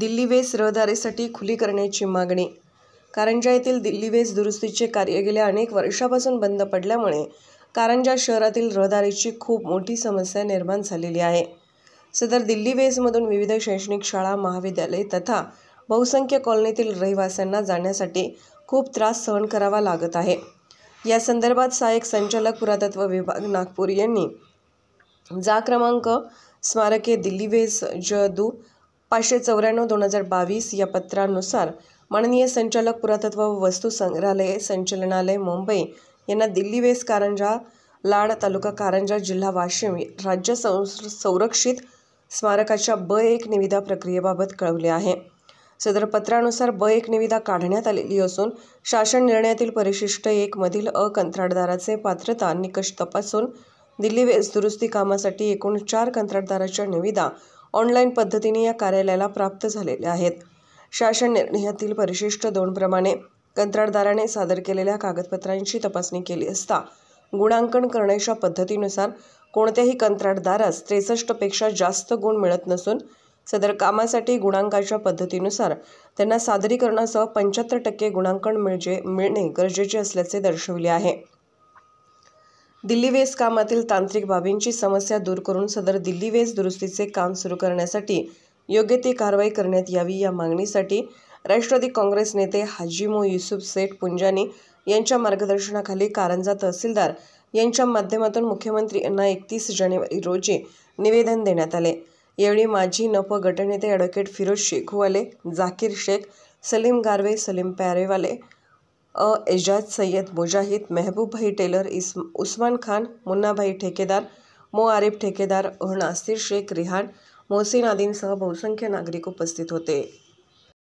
दिल्ली वेस रहदारीसाठी खुली करण्याची मागणी कारंजा येथील दिल्ली वेस दुरुस्तीचे कार्य गेल्या अनेक वर्षापासून बंद पडल्यामुळे कारंजा शहरातील रहदारीची खूप मोठी समस्या निर्माण झालेली आहे सदर दिल्ली वेसमधून विविध शैक्षणिक शाळा महाविद्यालय तथा बहुसंख्य कॉलनीतील रहिवाशांना जाण्यासाठी खूप त्रास सहन करावा लागत आहे या संदर्भात सहाय्यक संचालक पुरातत्व विभाग नागपूर यांनी जा क्रमांक स्मारके दिल्ली वेस ज पाचशे चौऱ्याण्णव दोन हजार बावीस या पत्रानुसार माननीय संचालक पुरातत्व व वस्तू संग्रहालय संचालनालय मुंबई यांना दिल्ली वेस कारंजा लाड तालुका कारंजा जिल्हा वाशिम राज्य संरक्षित स्मारकाच्या ब एक निविदा प्रक्रियेबाबत कळवले आहे सदर पत्रानुसार ब एक निविदा काढण्यात आलेली असून शासन निर्णयातील परिशिष्ट एकमधील अ कंत्राटदाराचे पात्रता निकष तपासून दिल्ली वेस दुरुस्ती कामासाठी एकूण चार कंत्राटदाराच्या निविदा ऑनलाईन पद्धतीने या कार्यालयाला प्राप्त झालेल्या आहेत शासन निर्णयातील परिशिष्ट दोनप्रमाणे कंत्राटदाराने सादर केलेल्या कागदपत्रांची तपासणी केली असता गुणांकन करण्याच्या पद्धतीनुसार कोणत्याही कंत्राटदारास त्रेसष्टपेक्षा जास्त गुण मिळत नसून सदर कामासाठी गुणांकाच्या पद्धतीनुसार त्यांना सादरीकरणासह पंच्याहत्तर टक्के गुणांकन मिळजे मिळणे गरजेचे असल्याचे दर्शविले आहे दिल्ली वेस कामातील तांत्रिक बाबींची समस्या दूर करून सदर दिल्ली वेस दुरुस्तीचे काम सुरू करण्यासाठी योग्य ती कारवाई करण्यात यावी या मागणीसाठी राष्ट्रवादी काँग्रेस नेते हाजीमो युसुफ सेठ पुंजानी यांच्या मार्गदर्शनाखाली कारंजा तहसीलदार यांच्या माध्यमातून मुख्यमंत्री यांना एकतीस जानेवारी रोजी निवेदन देण्यात आले यावेळी माजी नप गटनेते ॲडव्होकेट फिरोज शेखवाले जाकीर शेख सलीम गारवे सलीम प्यारेवाले एजाज सैयद मुजाहिद महबूब भाई टेलर इस उस्मान खान मुन्ना भाई ठेकेदार मो आरिफ ठेकेदार और नासिर शेख रिहान मोहसिन सह बहुसंख्य नागरिक उपस्थित होते